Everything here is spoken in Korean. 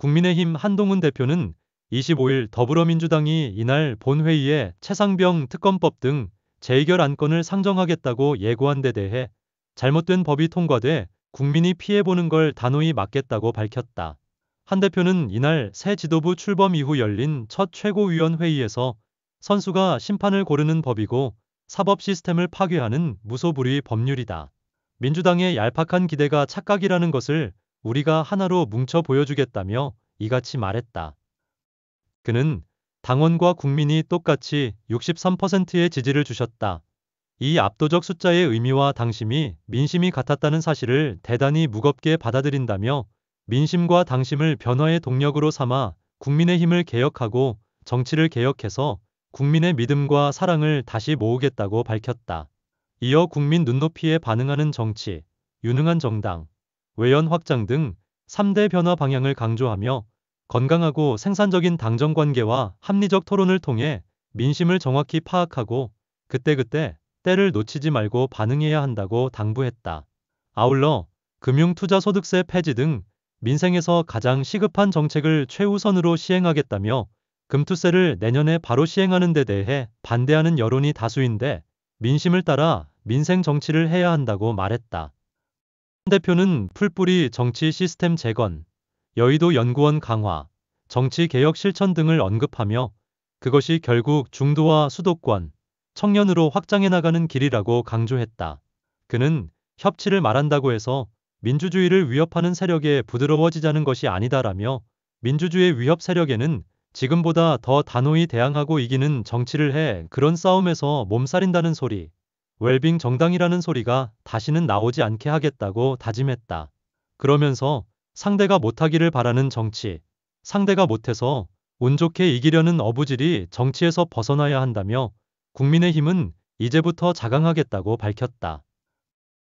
국민의힘 한동훈 대표는 25일 더불어민주당이 이날 본회의에 최상병 특검법 등 재의결 안건을 상정하겠다고 예고한 데 대해 잘못된 법이 통과돼 국민이 피해보는 걸 단호히 막겠다고 밝혔다. 한 대표는 이날 새 지도부 출범 이후 열린 첫 최고위원회의에서 선수가 심판을 고르는 법이고 사법 시스템을 파괴하는 무소불위 법률이다. 민주당의 얄팍한 기대가 착각이라는 것을 우리가 하나로 뭉쳐 보여주겠다며 이같이 말했다. 그는 당원과 국민이 똑같이 63%의 지지를 주셨다. 이 압도적 숫자의 의미와 당심이 민심이 같았다는 사실을 대단히 무겁게 받아들인다며 민심과 당심을 변화의 동력으로 삼아 국민의 힘을 개혁하고 정치를 개혁해서 국민의 믿음과 사랑을 다시 모으겠다고 밝혔다. 이어 국민 눈높이에 반응하는 정치, 유능한 정당, 외연 확장 등 3대 변화 방향을 강조하며 건강하고 생산적인 당정 관계와 합리적 토론을 통해 민심을 정확히 파악하고 그때그때 때를 놓치지 말고 반응해야 한다고 당부했다. 아울러 금융투자소득세 폐지 등 민생에서 가장 시급한 정책을 최우선으로 시행하겠다며 금투세를 내년에 바로 시행하는 데 대해 반대하는 여론이 다수인데 민심을 따라 민생 정치를 해야 한다고 말했다. 대표는 풀뿌리 정치 시스템 재건, 여의도 연구원 강화, 정치 개혁 실천 등을 언급하며 그것이 결국 중도와 수도권, 청년으로 확장해 나가는 길이라고 강조했다. 그는 협치를 말한다고 해서 민주주의를 위협하는 세력에 부드러워지자는 것이 아니다라며 민주주의 위협 세력에는 지금보다 더 단호히 대항하고 이기는 정치를 해 그런 싸움에서 몸살인다는 소리, 웰빙 정당이라는 소리가 다시는 나오지 않게 하겠다고 다짐했다. 그러면서 상대가 못하기를 바라는 정치, 상대가 못해서 운 좋게 이기려는 어부질이 정치에서 벗어나야 한다며 국민의힘은 이제부터 자강하겠다고 밝혔다.